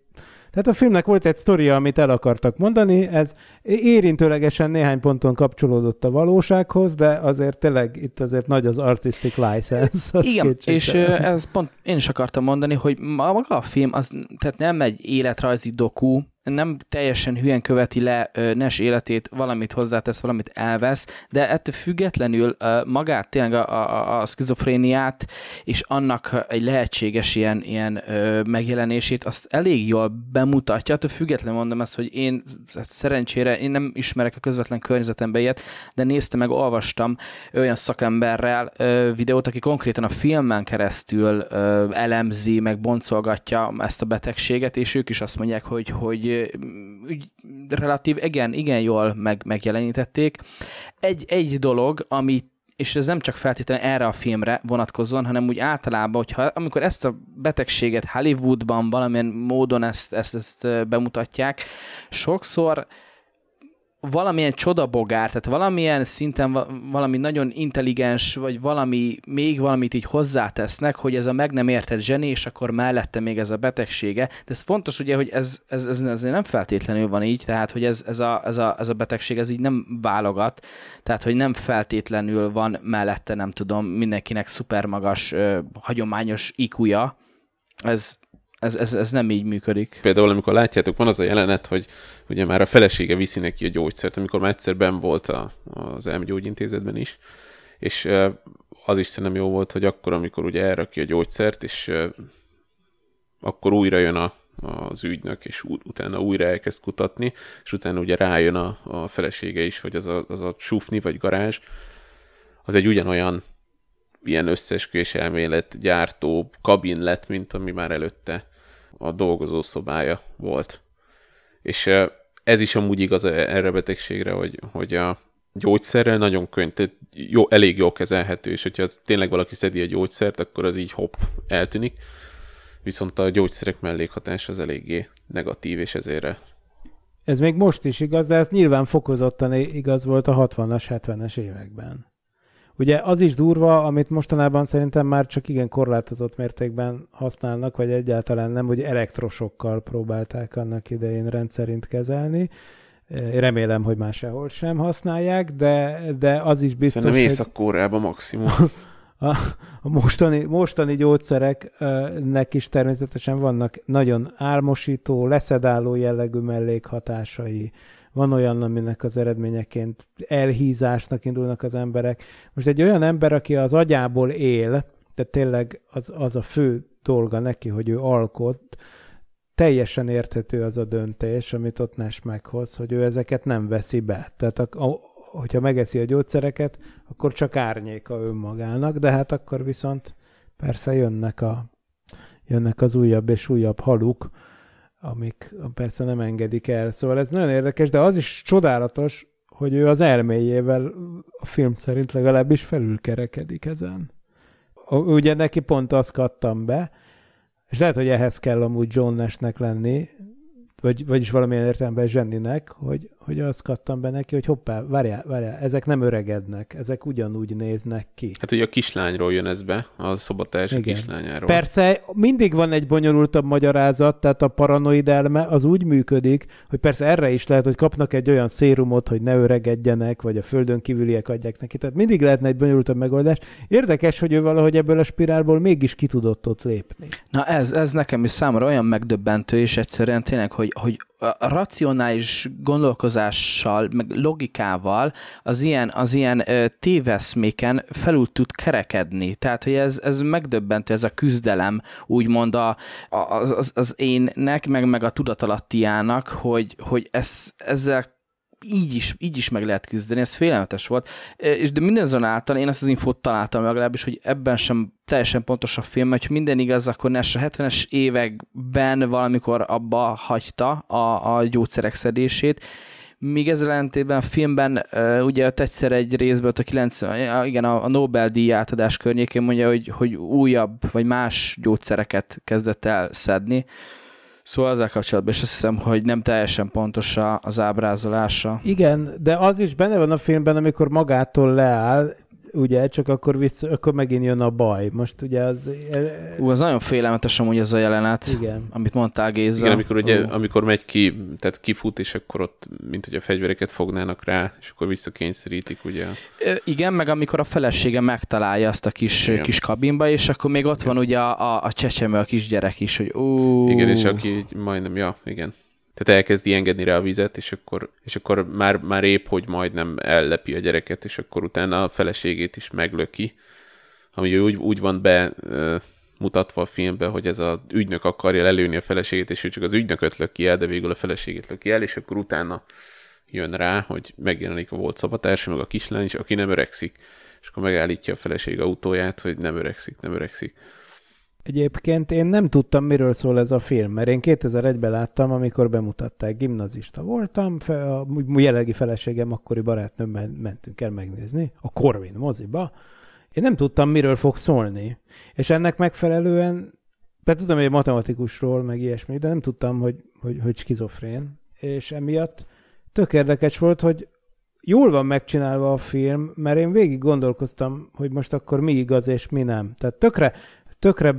B: tehát a filmnek volt egy sztoria, amit el akartak mondani, ez érintőlegesen néhány ponton kapcsolódott a valósághoz, de azért tényleg itt azért nagy az artistic license. Igen, és ez
A: pont én is akartam mondani, hogy maga a film, az, tehát nem egy életrajzi doku, nem teljesen hülyen követi le Nes életét, valamit hozzátesz, valamit elvesz, de ettől függetlenül magát, tényleg a, a, a szkizofréniát és annak egy lehetséges ilyen, ilyen megjelenését, azt elég jól bemutatja, ettől függetlenül mondom ezt, hogy én hát szerencsére én nem ismerek a közvetlen környezetembe ilyet, de néztem meg, olvastam olyan szakemberrel videót, aki konkrétan a filmen keresztül elemzi, meg boncolgatja ezt a betegséget, és ők is azt mondják, hogy, hogy relatív, igen, igen jól meg, megjelenítették. Egy, egy dolog, ami és ez nem csak feltétlenül erre a filmre vonatkozóan hanem úgy általában, hogyha amikor ezt a betegséget Hollywoodban valamilyen módon ezt, ezt, ezt bemutatják, sokszor valamilyen csodabogár, tehát valamilyen szinten valami nagyon intelligens, vagy valami, még valamit így hozzátesznek, hogy ez a meg nem értett zseni, és akkor mellette még ez a betegsége. De ez fontos ugye, hogy ez, ez, ez, ez nem feltétlenül van így, tehát hogy ez, ez, a, ez, a, ez a betegség, ez így nem válogat, tehát hogy nem feltétlenül van mellette, nem tudom, mindenkinek szupermagas, hagyományos iq -ja. Ez, ez, ez, ez nem így
C: működik. Például, amikor látjátok, van az a jelenet, hogy ugye már a felesége viszi neki a gyógyszert, amikor már egyszer ben volt a, az M gyógyintézetben is, és az is szerintem jó volt, hogy akkor, amikor ugye elrakja a gyógyszert, és akkor újra jön a, az ügynök, és ú, utána újra elkezd kutatni, és utána ugye rájön a, a felesége is, hogy az a, az a sufni vagy garázs, az egy ugyanolyan ilyen összeesküvés elmélet gyártó kabin lett, mint ami már előtte a dolgozószobája volt. És ez is amúgy igaz erre a betegségre, hogy, hogy a gyógyszerrel nagyon könnyű, tehát jó, elég jól kezelhető, és hogyha tényleg valaki szedi a gyógyszert, akkor az így hopp, eltűnik. Viszont a gyógyszerek mellékhatása az eléggé negatív, és ezért
B: ez még most is igaz, de ez nyilván fokozottan igaz volt a 60-as, 70-es években. Ugye az is durva, amit mostanában szerintem már csak igen korlátozott mértékben használnak, vagy egyáltalán nem, hogy elektrosokkal próbálták annak idején rendszerint kezelni. Én remélem, hogy már sehol sem használják, de, de az is biztos, Szerintem Észak-Koreában
C: maximum. [LAUGHS]
B: A, a mostani, mostani gyógyszereknek is természetesen vannak nagyon álmosító, leszedáló jellegű mellékhatásai van olyan, aminek az eredményeként elhízásnak indulnak az emberek. Most egy olyan ember, aki az agyából él, tehát tényleg az, az a fő dolga neki, hogy ő alkot, teljesen érthető az a döntés, amit ott Nes meghoz, hogy ő ezeket nem veszi be. Tehát a, a, hogyha megeszi a gyógyszereket, akkor csak árnyéka önmagának, de hát akkor viszont persze jönnek, a, jönnek az újabb és újabb haluk, amik persze nem engedik el. Szóval ez nagyon érdekes, de az is csodálatos, hogy ő az elméjével a film szerint legalábbis felülkerekedik ezen. Ugye neki pont azt kattam be, és lehet, hogy ehhez kell amúgy John Nash-nek lenni, vagy, vagyis valamilyen értelemben zseninek, hogy, hogy azt kaptam be neki, hogy hoppá, várjál, várjál, ezek nem öregednek, ezek ugyanúgy néznek
C: ki. Hát ugye a kislányról jön ez be, a szobatárs kislányáról. Persze,
B: mindig van egy bonyolultabb magyarázat, tehát a paranoid elme az úgy működik, hogy persze erre is lehet, hogy kapnak egy olyan szérumot, hogy ne öregedjenek, vagy a földön kívüliek adják neki. Tehát mindig lehetne egy bonyolultabb megoldás. Érdekes, hogy ő valahogy ebből a spirálból mégis ki tudott ott lépni.
A: Na ez, ez nekem is számomra olyan megdöbbentő, és egyszerűen tényleg, hogy, hogy a racionális gondolkozással, meg logikával az ilyen, az ilyen téveszméken felül tud kerekedni. Tehát, hogy ez, ez megdöbbentő, ez a küzdelem, úgymond a, az, az, az énnek, meg, meg a tudatalattiának, hogy, hogy ez, ezzel így is, így is meg lehet küzdeni, ez félelmetes volt. És de mindazonáltal én ezt az infót találtam legalábbis, hogy ebben sem teljesen pontos a film, hogy minden igaz, akkor Nash a 70-es években valamikor abba hagyta a, a gyógyszerek szedését, míg ezzel ellentétben a filmben uh, ugye egyszer egy részből a 90, igen, a, a Nobel-díj átadás környékén mondja, hogy, hogy újabb vagy más gyógyszereket kezdett el szedni, Szóval ezzel kapcsolatban, és azt hiszem, hogy nem teljesen pontos az ábrázolása.
B: Igen, de az is benne van a filmben, amikor magától leáll, ugye, csak akkor, vissza, akkor megint jön a baj. Most ugye az...
A: E, ú, az nagyon félelmetes amúgy ez a jelenet, Igen. amit mondtál Géza. Igen, amikor, ugye, uh. amikor megy
C: ki, tehát kifut, és akkor ott, mint hogy a fegyvereket fognának rá, és akkor visszakényszerítik, ugye.
A: Igen, meg amikor a felesége megtalálja azt a kis, Igen. kis kabinba, és akkor még ott Igen. van ugye a, a, a csecsemő, a kisgyerek is, hogy ó. Igen, és
C: aki így majdnem, ja, igen. Tehát elkezdi engedni rá a vizet, és akkor, és akkor már, már épp, hogy majdnem ellepi a gyereket, és akkor utána a feleségét is meglöki, ami úgy, úgy van be mutatva a filmben, hogy ez az ügynök akarja lelőni a feleségét, és ő csak az ügynököt löki el, de végül a feleségét löki el, és akkor utána jön rá, hogy megjelenik a volt szabatársa, meg a kislány is, aki nem öregszik. És akkor megállítja a feleség autóját, hogy nem öregszik, nem öregszik
B: Egyébként én nem tudtam, miről szól ez a film, mert én 2001-ben láttam, amikor bemutatták, gimnazista voltam, a jelenlegi feleségem, akkori barátnőmmel mentünk el megnézni, a Corvin moziba. Én nem tudtam, miről fog szólni. És ennek megfelelően, be tudom, hogy matematikusról, meg ilyesmi, de nem tudtam, hogy, hogy, hogy skizofrén. És emiatt tök érdekes volt, hogy jól van megcsinálva a film, mert én végig gondolkoztam, hogy most akkor mi igaz és mi nem. Tehát tökre tökre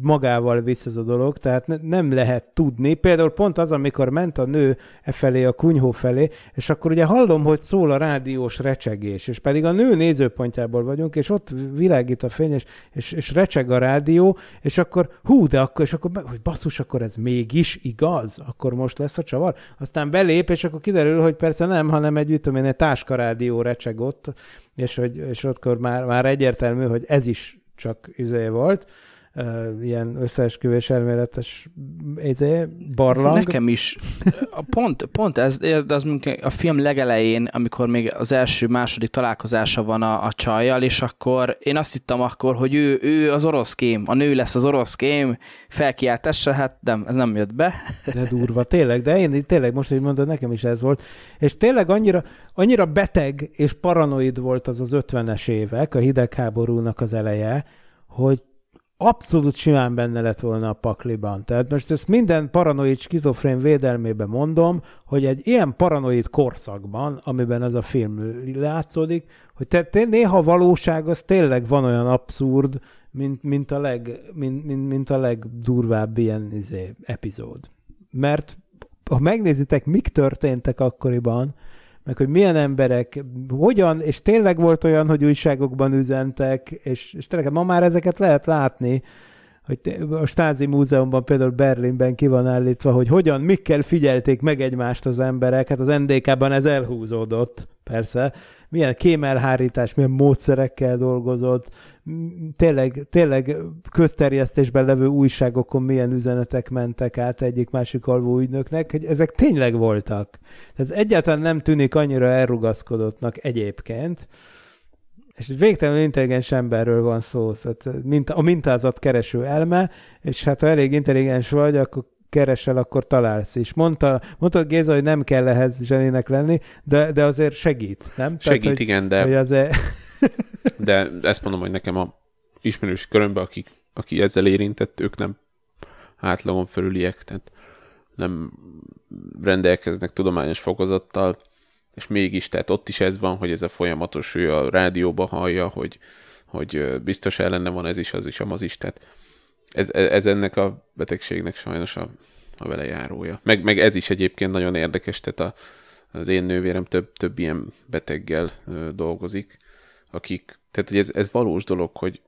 B: magával visz ez a dolog, tehát ne, nem lehet tudni. Például pont az, amikor ment a nő e felé, a kunyhó felé, és akkor ugye hallom, hogy szól a rádiós recsegés, és pedig a nő nézőpontjából vagyunk, és ott világít a fény, és, és, és recseg a rádió, és akkor hú, de akkor, és akkor, hogy basszus, akkor ez mégis igaz, akkor most lesz a csavar. Aztán belép, és akkor kiderül, hogy persze nem, hanem egy, mit én, egy táskarádió recseg ott, és, hogy, és akkor már, már egyértelmű, hogy ez is csak izé volt ilyen összeesküvés elméletes ezé, barlang. Nekem is.
A: Pont, pont ez, az a film legelején, amikor még az első-második találkozása van a, a csajjal, és akkor én azt hittem akkor, hogy ő, ő az orosz kém, a nő lesz az orosz kém, felkiáltásra, hát nem, ez nem jött be.
B: De durva, tényleg, de én tényleg most, hogy mondod, nekem is ez volt. És tényleg annyira, annyira beteg és paranoid volt az az 50-es évek, a hidegháborúnak az eleje, hogy abszolút simán benne lett volna a pakliban. Tehát most ezt minden paranoid skizofrén védelmébe mondom, hogy egy ilyen paranoid korszakban, amiben ez a film látszódik, hogy te, te, néha valóság az tényleg van olyan abszurd, mint, mint, a, leg, mint, mint, mint a legdurvább ilyen izé, epizód. Mert ha megnézitek, mik történtek akkoriban, meg hogy milyen emberek, hogyan, és tényleg volt olyan, hogy újságokban üzentek, és, és tényleg ma már ezeket lehet látni, hogy a Stázi Múzeumban például Berlinben ki van állítva, hogy hogyan, mikkel figyelték meg egymást az emberek, hát az NDK-ban ez elhúzódott persze, milyen kémelhárítás, milyen módszerekkel dolgozott, tényleg, tényleg közterjesztésben levő újságokon milyen üzenetek mentek át egyik másik alvó ügynöknek, hogy ezek tényleg voltak. Ez egyáltalán nem tűnik annyira elrugaszkodottnak egyébként, és egy végtelenül intelligens emberről van szó, tehát mint, a mintázat kereső elme, és hát ha elég intelligens vagy, akkor keresel, akkor találsz is. Mondta, mondta Géza, hogy nem kell ehhez zsenének lenni, de, de azért segít, nem? Segít, Tehát, hogy, igen, de... Hogy az-e... [LAUGHS]
C: de ezt mondom, hogy nekem a ismerős körömben, aki aki ezzel érintett, ők nem átlagon fölüliek, tehát nem rendelkeznek tudományos fokozattal, és mégis, tehát ott is ez van, hogy ez a folyamatos, ő a rádióba hallja, hogy, hogy biztos ellenne van ez is, az is, amaz is, tehát ez, e, ez ennek a betegségnek sajnos a, a velejárója. Meg, meg ez is egyébként nagyon érdekes, tehát a, az én nővérem több, több ilyen beteggel ö, dolgozik, akik, tehát hogy ez, ez valós dolog, hogy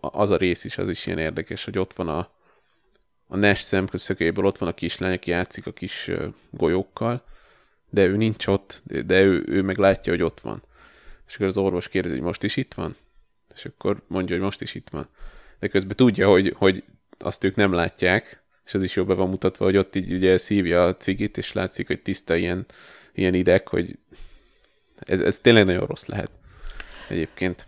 C: az a rész is, az is ilyen érdekes, hogy ott van a, a Nash szemközszögéből, ott van a kislány, aki játszik a kis ö, golyókkal, de ő nincs ott, de ő, ő meg látja, hogy ott van. És akkor az orvos kérdezi, hogy most is itt van? És akkor mondja, hogy most is itt van de közben tudja, hogy, hogy azt ők nem látják, és az is jobban van mutatva, hogy ott így ugye szívja a cigit, és látszik, hogy tiszta ilyen, ilyen ideg, hogy ez, ez tényleg nagyon rossz lehet egyébként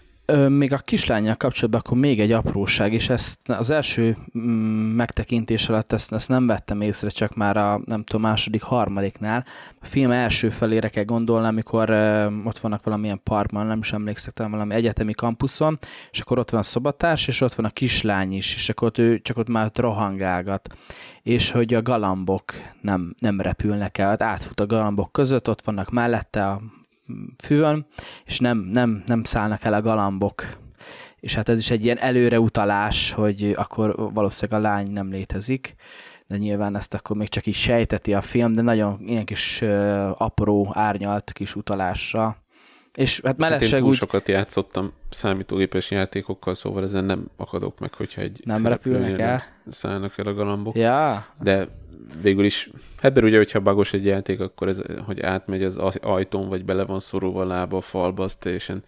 A: még a kislányjal kapcsolatban akkor még egy apróság, és ezt az első mm, megtekintés alatt ezt, ezt nem vettem észre, csak már a nem tudom, második, harmadiknál. A film első felére kell gondolni, amikor ott vannak valamilyen parkban, nem is emlékszek, talán valami egyetemi kampuszon, és akkor ott van a szobatárs, és ott van a kislány is, és akkor ott ő csak ott már ott rohangálgat. És hogy a galambok nem, nem repülnek el, hát átfut a galambok között, ott vannak mellette a fűvön, és nem, nem, nem szállnak el a galambok. És hát ez is egy ilyen előreutalás, hogy akkor valószínűleg a lány nem létezik, de nyilván ezt akkor még csak így sejteti a film, de nagyon ilyen kis ö, apró, árnyalt kis utalással. És hát mellesleg hát én túl úgy...
C: sokat játszottam számítógépes játékokkal, szóval ezen nem akadok meg, hogyha egy nem repülnek el. szállnak el a galambok. Ja. De végül is, hát ugye, hogyha bagos egy játék, akkor ez, hogy átmegy az ajtón, vagy bele van szorulva a lába a falba, az teljesen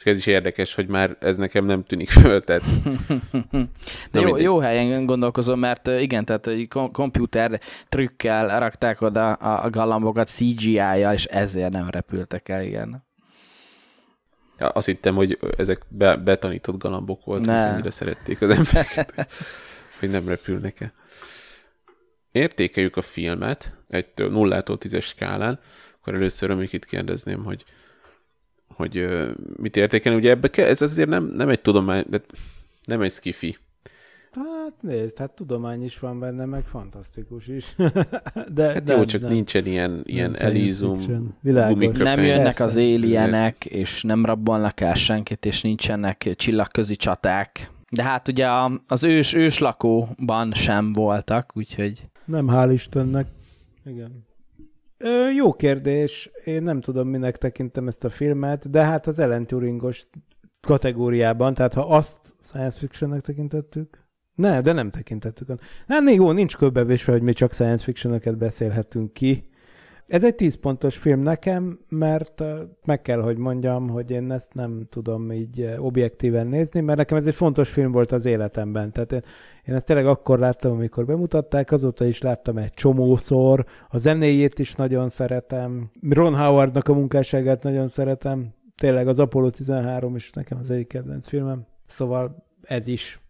C: és ez is érdekes, hogy már ez nekem nem tűnik föl, tehát...
A: De jó, jó helyen gondolkozom, mert igen, tehát egy komputer trükkel rakták oda a galambokat cgi ja és ezért nem repültek el, igen.
C: Ja, azt hittem, hogy ezek be, betanított galambok voltak, ne. szerették az embereket, hogy nem repülnek el értékeljük a filmet egy 0-tól 10-es skálán, akkor először amik itt kérdezném, hogy, hogy mit értékelni. Ugye ebbe ke, ez azért nem, nem egy tudomány, de nem egy skifi.
B: Hát nézd, hát tudomány is van benne, meg fantasztikus is. [LAUGHS] de hát nem, jó, csak nem. nincsen ilyen,
A: ilyen nem elízum, Nem jönnek az éljenek, és nem rabbannak el senkit, és nincsenek csillagközi csaták. De hát ugye az ős, ős lakóban sem voltak, úgyhogy...
B: Nem, hál' Istennek. Igen. Ö, jó kérdés. Én nem tudom, minek tekintem ezt a filmet, de hát az Ellen Turingos kategóriában, tehát ha azt science fictionnek tekintettük, ne, de nem tekintettük. Nem, hát, jó, nincs köbbevésve, hogy mi csak science fictionöket beszélhetünk ki. Ez egy tíz pontos film nekem, mert meg kell, hogy mondjam, hogy én ezt nem tudom így objektíven nézni, mert nekem ez egy fontos film volt az életemben. Tehát én, én ezt tényleg akkor láttam, amikor bemutatták, azóta is láttam egy csomószor, a zenéjét is nagyon szeretem, Ron Howardnak a munkásságát nagyon szeretem, tényleg az Apollo 13 is nekem az egyik kedvenc filmem, szóval ez is.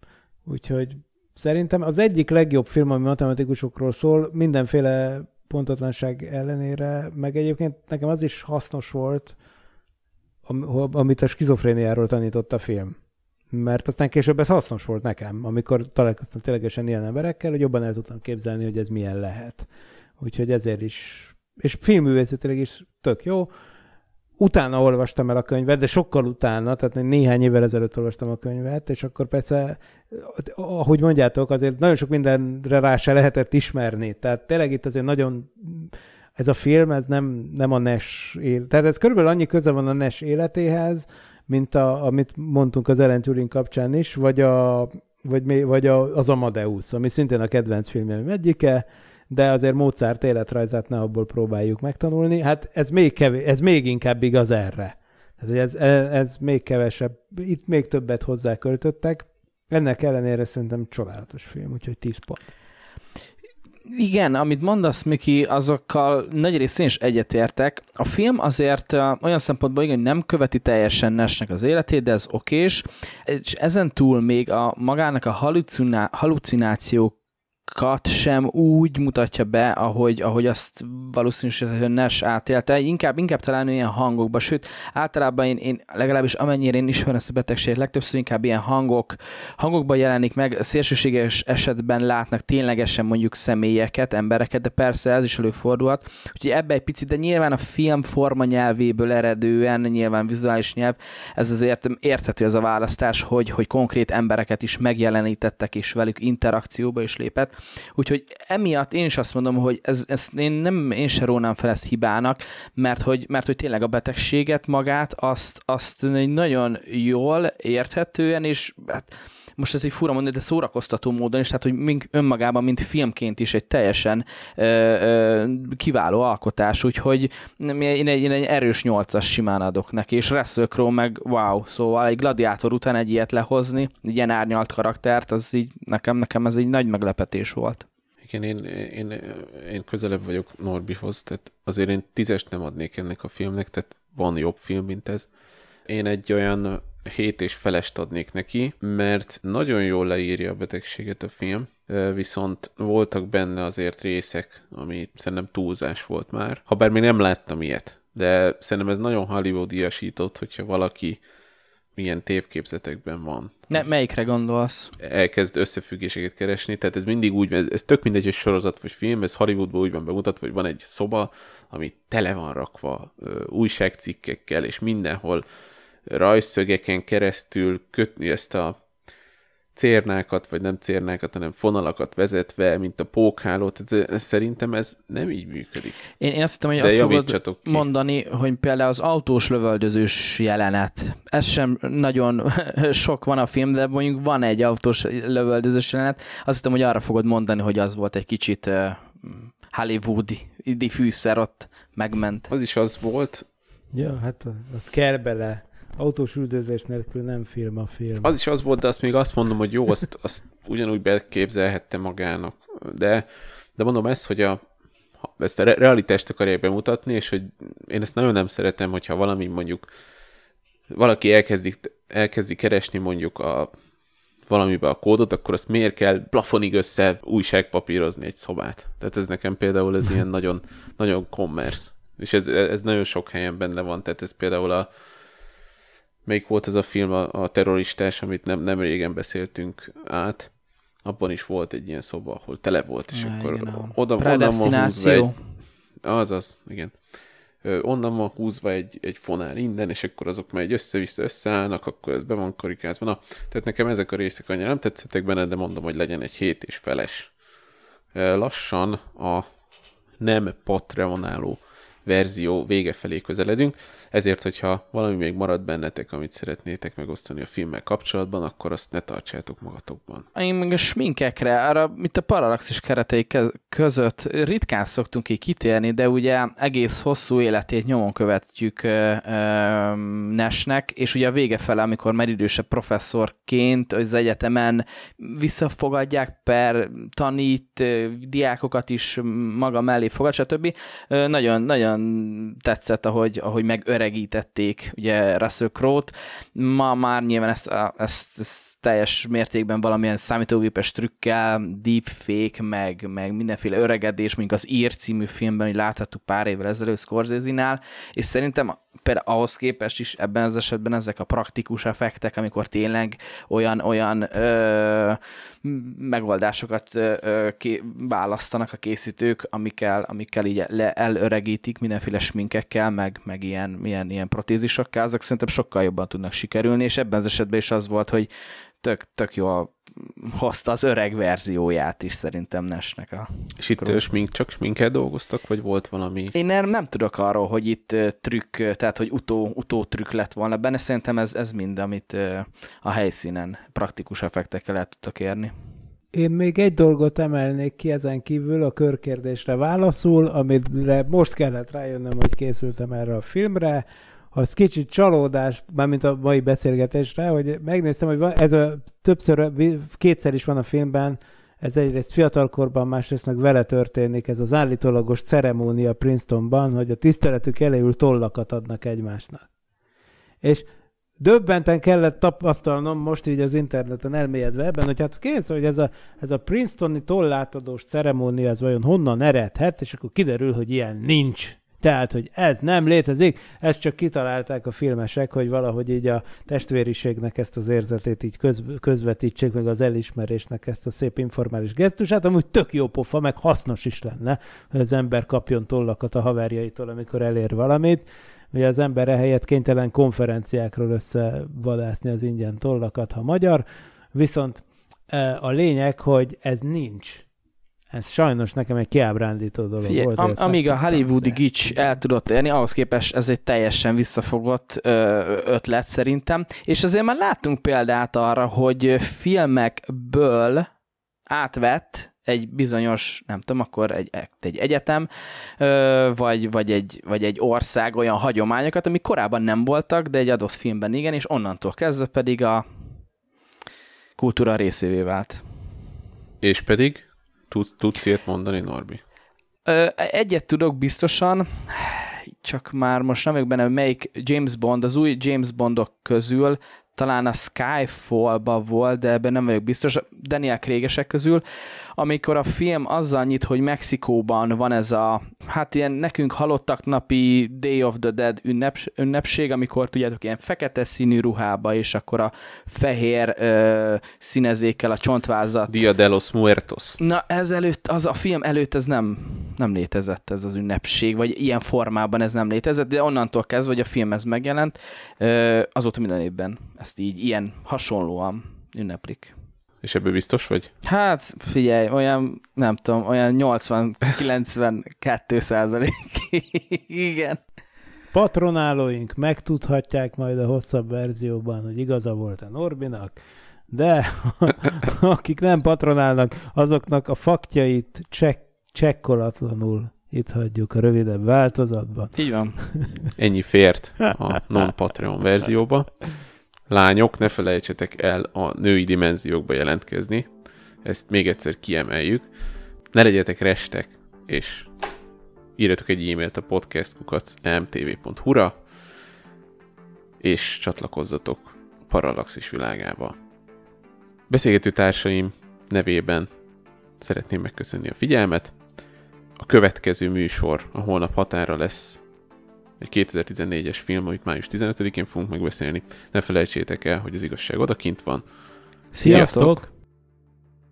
B: Úgyhogy szerintem az egyik legjobb film, ami matematikusokról szól, mindenféle pontatlanság ellenére, meg egyébként nekem az is hasznos volt, amit a skizofréniáról tanított a film. Mert aztán később ez hasznos volt nekem, amikor találkoztam ténylegesen ilyen emberekkel, hogy jobban el tudtam képzelni, hogy ez milyen lehet. Úgyhogy ezért is, és filmművészetileg is tök jó, utána olvastam el a könyvet, de sokkal utána, tehát néhány évvel ezelőtt olvastam a könyvet, és akkor persze, ahogy mondjátok, azért nagyon sok mindenre rá se lehetett ismerni. Tehát tényleg itt azért nagyon ez a film, ez nem, nem a NES él. Tehát ez körülbelül annyi köze van a NES életéhez, mint a, amit mondtunk az Ellen Turing kapcsán is, vagy, a, vagy, mi, vagy a, az Amadeus, ami szintén a kedvenc filmem egyike, de azért Mozart életrajzát ne abból próbáljuk megtanulni. Hát ez még, kevés, ez még inkább igaz erre. Ez, ez, e, ez még kevesebb, itt még többet hozzá költöttek Ennek ellenére szerintem csodálatos film, úgyhogy 10 pont.
A: Igen, amit mondasz, Miki, azokkal nagy én is egyetértek. A film azért olyan szempontból igen, hogy nem követi teljesen Nesnek az életét, de ez okés, és ezen túl még a magának a halucinációk kat sem úgy mutatja be, ahogy, ahogy azt hogy Nes átélte. Inkább, inkább talán ilyen hangokba, sőt, általában én, én legalábbis amennyire én ismerem ezt a betegséget, legtöbbször inkább ilyen hangok, hangokban jelenik meg, szélsőséges esetben látnak ténylegesen mondjuk személyeket, embereket, de persze ez is előfordulhat. Úgyhogy ebbe egy picit, de nyilván a film forma nyelvéből eredően, nyilván vizuális nyelv, ez azért érthető az a választás, hogy, hogy konkrét embereket is megjelenítettek és velük interakcióba is lépett Úgyhogy emiatt én is azt mondom, hogy ez, ez én nem, én se rónám fel ezt hibának, mert hogy, mert hogy tényleg a betegséget magát azt, azt nagyon jól, érthetően, és hát most ez egy fura mondani, de szórakoztató módon is, tehát hogy mink önmagában, mint filmként is egy teljesen ö, ö, kiváló alkotás, úgyhogy én, egy, én egy erős nyolcas simán adok neki, és Russell Crowe meg wow, szóval egy gladiátor után egy ilyet lehozni, egy ilyen árnyalt karaktert, az így nekem, nekem ez egy nagy meglepetés volt.
C: Igen, én, én, én közelebb vagyok Norbihoz, tehát azért én tízest nem adnék ennek a filmnek, tehát van jobb film, mint ez. Én egy olyan hét és felest adnék neki, mert nagyon jól leírja a betegséget a film, viszont voltak benne azért részek, ami szerintem túlzás volt már. Habár még nem láttam ilyet, de szerintem ez nagyon Hollywoodiasított, hogyha valaki milyen tévképzetekben van.
A: Ne, melyikre gondolsz? Elkezd
C: összefüggéseket keresni, tehát ez mindig úgy, ez, ez tök mindegy, hogy sorozat vagy film, ez Hollywoodban úgy van bemutatva, hogy van egy szoba, ami tele van rakva ö, újságcikkekkel, és mindenhol rajszögeken keresztül kötni ezt a cérnákat, vagy nem cérnákat, hanem fonalakat vezetve, mint a Ez, tehát szerintem ez nem így működik. Én, én azt hittem, hogy De azt tudod ki.
A: mondani, hogy például az autós lövöldözős jelenet, ez sem nagyon [LAUGHS] sok van a film, de mondjuk van egy autós lövöldözős jelenet, azt hittem, hogy arra fogod mondani, hogy az volt egy kicsit hollywoodi fűszer ott megment. Az is az volt.
B: Ja, hát az kell bele autós üldözés nélkül nem film a film. Az
C: is az volt, de azt még azt mondom, hogy jó, azt, azt ugyanúgy beképzelhette magának. De, de mondom ezt, hogy a, ezt a realitást akarják bemutatni, és hogy én ezt nagyon nem szeretem, hogyha valami mondjuk valaki elkezdi, elkezdi keresni mondjuk a valamibe a kódot, akkor azt miért kell plafonig össze újságpapírozni egy szobát? Tehát ez nekem például ez ilyen [LAUGHS] nagyon, nagyon commerce. És ez, ez nagyon sok helyen benne van, tehát ez például a, Melyik volt ez a film, a, a terroristás, amit nem, nem régen beszéltünk át? Abban is volt egy ilyen szoba, ahol tele volt, és Na, akkor igen, oda, onnan van húzva egy... Az, az, igen. Ö, onnan van húzva egy, egy fonál innen, és akkor azok már egy össze-vissza összeállnak, akkor ez be van karikázva. Na, tehát nekem ezek a részek annyira nem tetszettek benne, de mondom, hogy legyen egy hét és feles. Ö, lassan a nem patreonáló verzió vége felé közeledünk, ezért, hogyha valami még marad bennetek, amit szeretnétek megosztani a filmmel kapcsolatban, akkor azt ne tartsátok magatokban.
A: Én meg a sminkekre, arra, mint a paralaxis keretei között ritkán szoktunk így kitérni, de ugye egész hosszú életét nyomon követjük Nesnek, és ugye a vége fele, amikor már idősebb professzorként az egyetemen visszafogadják per tanít, diákokat is maga mellé fogad, stb. Nagyon, nagyon nagyon tetszett, ahogy, ahogy megöregítették ugye Russell Crowe-t. Ma már nyilván ezt, ezt, ezt teljes mértékben valamilyen számítógépes trükkel, deepfake, meg, meg mindenféle öregedés, mint az Ír című filmben, hogy láthattuk pár évvel ezelőtt Scorsese-nál, és szerintem például ahhoz képest is ebben az esetben ezek a praktikus effektek, amikor tényleg olyan, olyan ö, megoldásokat ö, ké, választanak a készítők, amikkel, amikkel így le, elöregítik mindenféle sminkekkel, meg, meg ilyen, ilyen, ilyen protézisokkal, azok szerintem sokkal jobban tudnak sikerülni, és ebben az esetben is az volt, hogy tök, tök jól hozta az öreg verzióját is szerintem Nesnek a... És itt kró... smink, csak sminkkel dolgoztak, vagy volt valami? Én nem, nem tudok arról, hogy itt trükk, tehát hogy utó, utó trükk lett volna benne, szerintem ez, ez mind, amit a helyszínen praktikus effektekkel el tudtak érni.
B: Én még egy dolgot emelnék ki ezen kívül a körkérdésre válaszul, amire most kellett rájönnöm, hogy készültem erre a filmre, az kicsit csalódás, mármint a mai beszélgetésre, hogy megnéztem, hogy van, ez a, többször, kétszer is van a filmben, ez egyrészt fiatalkorban, másrészt meg vele történik, ez az állítólagos ceremónia Princetonban, hogy a tiszteletük elejül tollakat adnak egymásnak. És döbbenten kellett tapasztalnom most így az interneten elmélyedve ebben, hogy hát kész, hogy ez a, ez a Princetoni tollátadós ceremónia, ez vajon honnan eredhet, és akkor kiderül, hogy ilyen nincs. Tehát, hogy ez nem létezik, ezt csak kitalálták a filmesek, hogy valahogy így a testvériségnek ezt az érzetét így köz, közvetítsék, meg az elismerésnek ezt a szép informális gesztusát, amúgy tök jó pofa, meg hasznos is lenne, hogy az ember kapjon tollakat a haverjaitól, amikor elér valamit. Ugye az ember helyett kénytelen konferenciákról összevadászni az ingyen tollakat, ha magyar, viszont eh, a lényeg, hogy ez nincs ez sajnos nekem egy kiábrándító dolog Figyelj, volt. Am, amíg
A: a Hollywoodi gics el tudott érni, ahhoz képest ez egy teljesen visszafogott ötlet szerintem, és azért már láttunk példát arra, hogy filmekből átvett egy bizonyos, nem tudom, akkor egy, egy egyetem, vagy, vagy, egy, vagy egy ország olyan hagyományokat, amik korábban nem voltak, de egy adott filmben igen, és onnantól kezdve pedig a kultúra részévé vált.
C: És pedig? Tudsz, tudsz ilyet mondani, Norbi?
A: Ö, egyet tudok biztosan, csak már most nem vagyok benne, melyik James Bond, az új James Bondok közül talán a Skyfall-ba volt, de ebben nem vagyok biztos, Daniel Krégesek közül, amikor a film azzal nyit, hogy Mexikóban van ez a, hát ilyen nekünk halottak napi Day of the Dead ünneps, ünnepség, amikor tudjátok, ilyen fekete színű ruhába, és akkor a fehér ö, színezékkel a csontvázat. Dia de los Muertos. Na, ez előtt, az a film előtt ez nem, nem létezett, ez az ünnepség, vagy ilyen formában ez nem létezett, de onnantól kezdve, hogy a film ez megjelent, ö, azóta minden évben ezt így, ilyen hasonlóan ünneplik.
C: És ebből biztos
A: vagy? Hát figyelj, olyan, nem tudom, olyan 80-92 százalék. [LAUGHS] Igen.
B: Patronálóink megtudhatják majd a hosszabb verzióban, hogy igaza volt a Norbinak, de [LAUGHS] akik nem patronálnak, azoknak a faktjait csek, csekkolatlanul itt hagyjuk a rövidebb változatban.
A: Így van.
C: Ennyi fért a non-Patreon verzióba. Lányok, ne felejtsetek el a női dimenziókba jelentkezni. Ezt még egyszer kiemeljük. Ne legyetek restek, és írjatok egy e-mailt a podcastkukacmtv.hu-ra, és csatlakozzatok Parallaxis világába. Beszélgető társaim nevében szeretném megköszönni a figyelmet. A következő műsor a holnap határa lesz egy 2014-es film, amit május 15-én fogunk megbeszélni. Ne felejtsétek el, hogy az igazság odakint van. Sziasztok! Sziasztok!